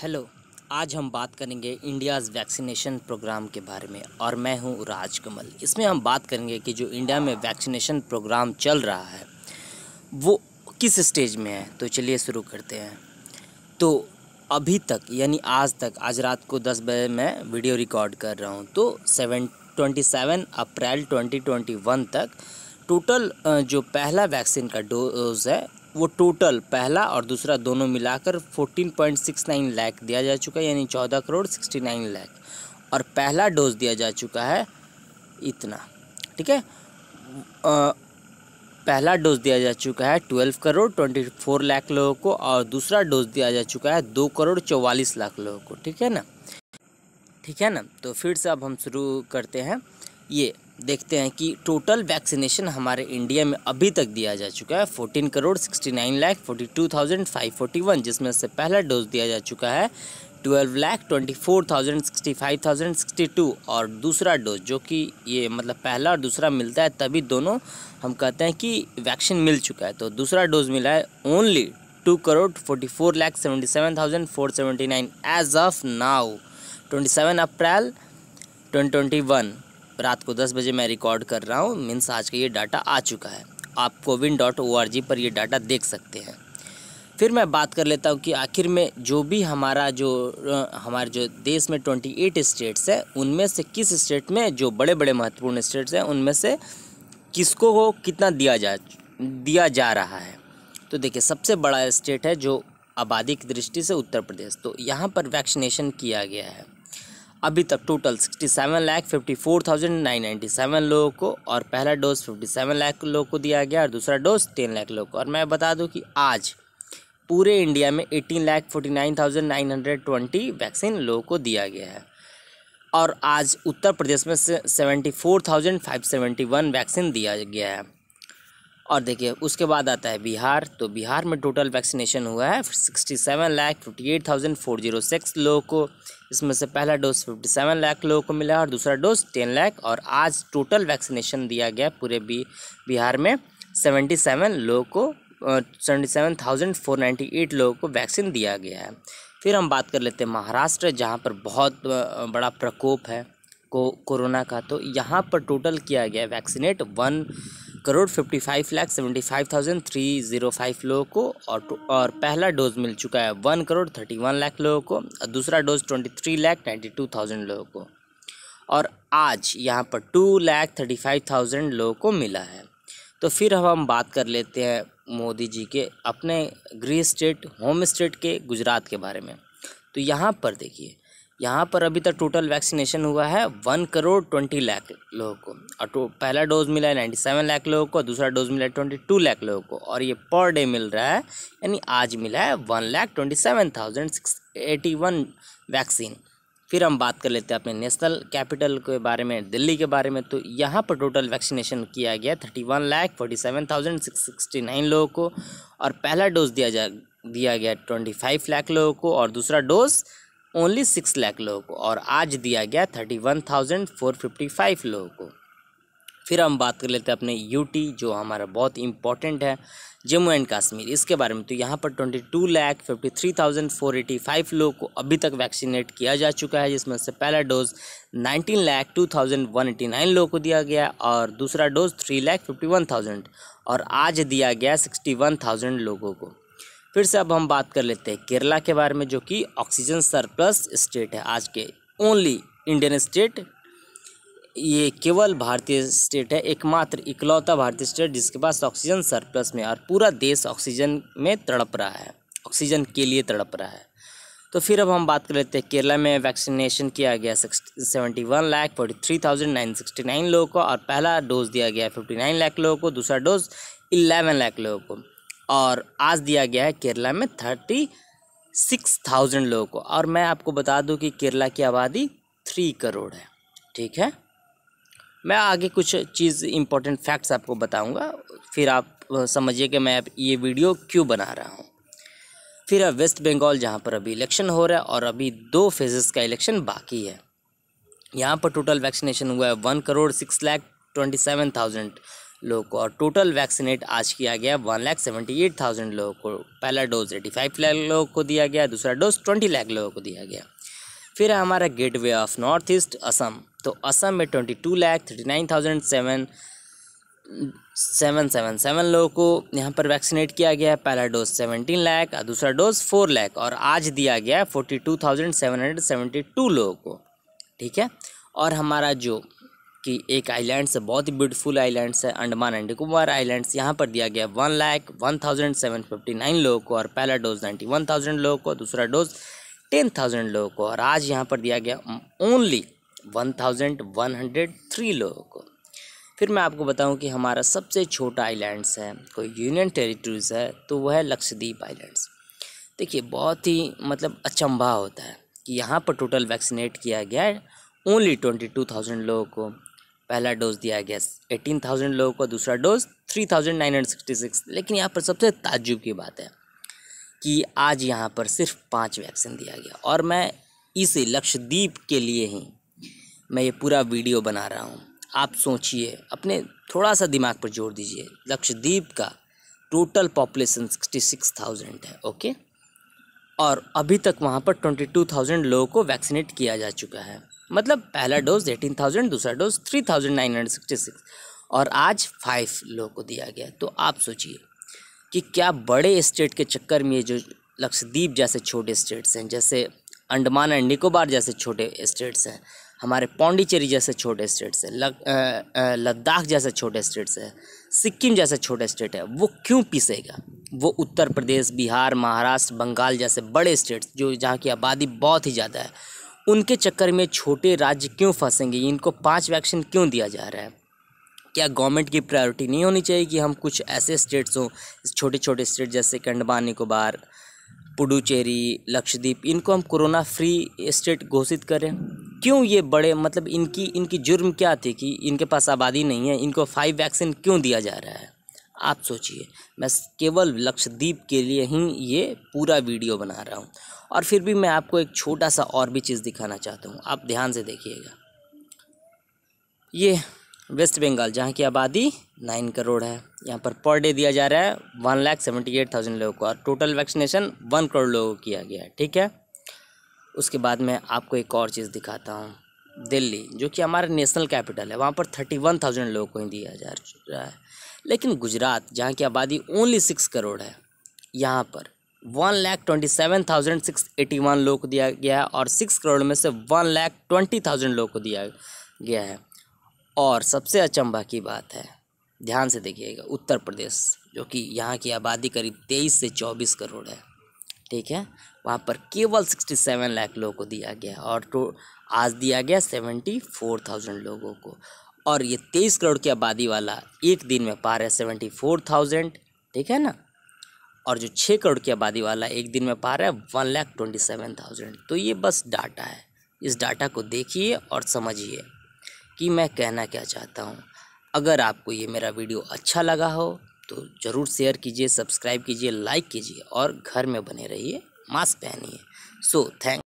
hello आज हम बात करेंगे इंडियाज़ वैक्सीनेशन प्रोग्राम के बारे में और मैं हूं राज कमल इसमें हम बात करेंगे कि जो इंडिया में वैक्सीनेशन प्रोग्राम चल रहा है वो किस स्टेज में है तो चलिए शुरू करते हैं तो अभी तक यानी आज तक आज रात को दस बजे मैं वीडियो रिकॉर्ड कर रहा हूँ तो seven twenty seven April twenty twenty one तक टोटल जो पहला वैक्सीन का डोज है वो टोटल पहला और दूसरा दोनों मिलाकर 14.69 लाख दिया जा चुका है यानी 14 करोड़ 69 लाख और पहला डोज दिया जा चुका है इतना ठीक है पहला डोज दिया जा चुका है 12 करोड़ 24 लाख लोगों को और दूसरा डोज दिया जा चुका है 2 करोड़ 44 लाख लोगों को ठीक है ना ठीक है ना तो फिर से अब हम शुरू करते हैं ये देखते हैं कि टोटल वैक्सीनेशन हमारे इंडिया में अभी तक दिया जा चुका है fourteen crore sixty nine lakh forty two thousand five forty one जिसमें से पहला डोज दिया जा चुका है twelve lakh twenty four thousand sixty five thousand sixty two और दूसरा डोज जो कि ये मतलब पहला और दूसरा मिलता है तभी दोनों हम कहते हैं कि वैक्सीन मिल चुका है तो दूसरा डोज मिला है only two crore forty four lakh seventy seven thousand four seventy nine as of now twenty seven April twenty twenty one रात को दस बजे मैं रिकॉर्ड कर रहा हूँ मीन्स आज का ये डाटा आ चुका है आप CoWIN dot O R G पर ये डाटा देख सकते हैं फिर मैं बात कर लेता हूँ कि आखिर में जो भी हमारा जो हमारे जो देश में ट्वेंटी एट स्टेट्स हैं उनमें से किस स्टेट में जो बड़े बड़े महत्वपूर्ण स्टेट्स हैं उनमें से किसको हो कितना दिया जा दिया जा रहा है तो देखिए सबसे बड़ा स्टेट है जो आबादी की दृष्टि से उत्तर प्रदेश तो यहाँ पर वैक्सीनेशन किया गया है अभी तक total sixty seven lakh fifty four thousand nine ninety seven लोगों को और पहला डोज फिफ्टी सेवन लाख लोगों को दिया गया और दूसरा डोज टेन लाख लोगों को और मैं बता दूं कि आज पूरे इंडिया में eighteen lakh forty nine thousand nine hundred twenty vaccine लोगों को दिया गया है और आज उत्तर प्रदेश में seventy four thousand five seventy one vaccine दिया गया है और देखिए उसके बाद आता है बिहार तो बिहार में टोटल वैक्सीनेशन हुआ है sixty seven lakh fifty eight thousand four zero six लोगों को इसमें से पहला डोज फिफ्टी सेवन लाख लोगों को मिला और दूसरा डोज टेन लाख और आज टोटल वैक्सीनेशन दिया गया पूरे बी, बिहार में सेवेंटी सेवन लोगों को seventy seven thousand four ninety eight लोगों को वैक्सीन दिया गया है फिर हम बात कर लेते हैं महाराष्ट्र जहाँ पर बहुत बड़ा प्रकोप है को कोरोना का तो यहाँ पर टोटल किया गया vaccinate one crore fifty five lakh seventy five thousand three zero five लोगों को और और पहला डोज मिल चुका है one crore thirty one lakh लोगों को और दूसरा dose twenty three lakh ninety two thousand लोगों को और आज यहाँ पर two lakh thirty five thousand लोगों को मिला है तो फिर अब हम बात कर लेते हैं मोदी जी के अपने गृह स्टेट होम स्टेट के गुजरात के बारे में तो यहाँ पर देखिए यहाँ पर अभी तक टोटल वैक्सीनेशन हुआ है वन करोड़ ट्वेंटी लाख लोगों को और तो पहला डोज मिला है नाइन्टी सेवन लाख लोगों को दूसरा डोज मिला है ट्वेंटी टू लाख लोगों को और ये पर डे मिल रहा है यानी आज मिला है one lakh twenty seven thousand six eighty one vaccine फिर हम बात कर लेते हैं अपने नेशनल कैपिटल के बारे में दिल्ली के बारे में तो यहाँ पर टोटल वैक्सीनेशन किया गया thirty one lakh forty seven thousand six sixty nine लोगों को और पहला डोज दिया जा दिया गया ट्वेंटी फाइव लाख लोगों को और दूसरा डोज ओनली सिक्स लाख लोगों को और आज दिया गया thirty one thousand four fifty five लोगों को फिर हम बात कर लेते हैं अपने यूटी जो हमारा बहुत इंपॉर्टेंट है जम्मू एंड कश्मीर इसके बारे में तो यहाँ पर twenty two lakh fifty three thousand four eighty five लोग को अभी तक वैक्सीनेट किया जा चुका है जिसमें से पहला dose nineteen lakh two thousand one eighty nine लोगों को दिया गया और दूसरा dose three lakh fifty one thousand और आज दिया गया सिक्सटी वन थाउजेंड लोगों को फिर से अब हम बात कर लेते हैं केरला के बारे में जो कि ऑक्सीजन सरप्लस स्टेट है आज के ओनली इंडियन स्टेट ये केवल भारतीय स्टेट है एकमात्र इकलौता भारतीय स्टेट जिसके पास ऑक्सीजन सरप्लस में और पूरा देश ऑक्सीजन में तड़प रहा है ऑक्सीजन के लिए तड़प रहा है तो फिर अब हम बात कर लेते हैं केरला में वैक्सीनेशन किया गया seventy one lakh forty three thousand nine sixty nine लोगों को और पहला डोज दिया गया फिफ्टी नाइन लाख लोगों को दूसरा डोज इलेवन लाख लोगों को और आज दिया गया है केरला में थर्टी सिक्स थाउजेंड लोगों को और मैं आपको बता दूं कि केरला की आबादी थ्री करोड़ है ठीक है मैं आगे कुछ चीज़ इम्पोर्टेंट फैक्ट्स आपको बताऊंगा फिर आप समझिए कि मैं ये वीडियो क्यों बना रहा हूँ फिर अब वेस्ट बंगाल जहाँ पर अभी इलेक्शन हो रहा है और अभी दो फेजेस का इलेक्शन बाकी है यहाँ पर टोटल वैक्सीनेशन हुआ है one crore six lakh twenty seven thousand लोगों को और टोटल वैक्सीनेट आज किया गया one lakh seventy eight thousand लोगों को पहला डोज एटी फाइव लाख लोगों को दिया गया दूसरा डोज ट्वेंटी लाख लोगों को दिया गया फिर हमारा हमारा gateway of North East Assam तो असम में twenty two lakh thirty nine thousand seven seven seven seven लोगों को यहाँ पर वैक्सीनेट किया गया पहला डोज सेवनटीन लाख और दूसरा डोज फोर लाख और आज दिया गया forty two thousand seven hundred seventy two लोगों को ठीक है और हमारा जो कि एक आइलैंड्स है बहुत ही ब्यूटीफुल आइलैंड्स है अंडमान एंड निकोबार आइलैंड्स यहाँ पर दिया गया one lakh one thousand seven fifty nine लोगों को और पहला डोज नाइन्टी वन थाउजेंड लोगों को दूसरा डोज टेन थाउजेंड लोगों को और आज यहाँ पर दिया गया only one thousand one hundred three लोगों को फिर मैं आपको बताऊँ कि हमारा सबसे छोटा आइलैंड्स है कोई यूनियन टेरिटरीज है तो वह है लक्षद्वीप आइलैंड्स देखिए बहुत ही मतलब अचंभा होता है कि यहाँ पर टोटल वैक्सीनेट किया गया है ओनली ट्वेंटी टू थाउजेंड लोगों को पहला डोज दिया गया एटीन थाउजेंड लोगों को दूसरा dose three thousand nine hundred sixty six लेकिन यहाँ पर सबसे ताज्जुब की बात है कि आज यहाँ पर सिर्फ पाँच वैक्सीन दिया गया और मैं इस लक्षद्वीप के लिए ही मैं ये पूरा वीडियो बना रहा हूँ आप सोचिए अपने थोड़ा सा दिमाग पर जोर दीजिए लक्षद्वीप का total population sixty six thousand है ओके और अभी तक वहाँ पर ट्वेंटी टू थाउजेंड लोगों को वैक्सीनेट किया जा चुका है मतलब पहला डोज एटीन थाउजेंड दूसरा dose three thousand nine hundred sixty six और आज फाइव लोगों को दिया गया तो आप सोचिए कि क्या बड़े स्टेट के चक्कर में ये जो लक्षद्वीप जैसे छोटे स्टेट्स हैं जैसे अंडमान एंड निकोबार जैसे छोटे स्टेट्स हैं हमारे पौंडीचेरी जैसे छोटे स्टेट्स हैं लद्दाख जैसे छोटे स्टेट्स हैं सिक्किम जैसे छोटे स्टेट है वो क्यों पीसेगा वो उत्तर प्रदेश बिहार महाराष्ट्र बंगाल जैसे बड़े स्टेट्स जो जहाँ की आबादी बहुत ही ज़्यादा है उनके चक्कर में छोटे राज्य क्यों फंसेंगे इनको पाँच वैक्सीन क्यों दिया जा रहा है क्या गवर्नमेंट की प्रायोरिटी नहीं होनी चाहिए कि हम कुछ ऐसे स्टेट्स हों छोटे छोटे स्टेट जैसे कंडमान निकोबार पुडुचेरी लक्षद्वीप इनको हम कोरोना फ्री स्टेट घोषित करें क्यों ये बड़े मतलब इनकी इनकी जुर्म क्या थी कि इनके पास आबादी नहीं है इनको फाइव वैक्सीन क्यों दिया जा रहा है आप सोचिए मैं केवल लक्षद्वीप के लिए ही ये पूरा वीडियो बना रहा हूँ और फिर भी मैं आपको एक छोटा सा और भी चीज़ दिखाना चाहता हूँ आप ध्यान से देखिएगा ये वेस्ट बंगाल जहाँ की आबादी नाइन करोड़ है यहाँ पर पर डे दिया जा रहा है one lakh seventy eight thousand लोगों को और टोटल वैक्सीनेशन वन करोड़ लोगों को किया गया है ठीक है उसके बाद मैं आपको एक और चीज़ दिखाता हूँ दिल्ली जो कि हमारा नेशनल कैपिटल है वहाँ पर थर्टी वन थाउजेंड लोगों को ही दिया जा रहा है लेकिन गुजरात जहाँ की आबादी ओनली सिक्स करोड़ है यहाँ पर one lakh twenty seven thousand six eighty one लोग को दिया गया है और सिक्स करोड़ में से वन लैख ट्वेंटी थाउजेंड लोग को दिया गया है और सबसे अचंभा की बात है ध्यान से देखिएगा उत्तर प्रदेश जो कि यहाँ की आबादी करीब तेईस से चौबीस करोड़ है ठीक है वहाँ पर केवल सिक्सटी सेवन लाख लोगों को दिया गया और तो आज दिया गया सेवेंटी फोर थाउजेंड लोगों को और ये तेईस करोड़ की आबादी वाला एक दिन में पा रहा है सेवेंटी फोर थाउजेंड ठीक है ना और जो छः करोड़ की आबादी वाला एक दिन में पा रहा है one lakh twenty seven thousand तो ये बस डाटा है इस डाटा को देखिए और समझिए कि मैं कहना क्या चाहता हूँ अगर आपको ये मेरा वीडियो अच्छा लगा हो तो ज़रूर शेयर कीजिए सब्सक्राइब कीजिए लाइक कीजिए और घर में बने रहिए मास्क पहनिए सो थैंक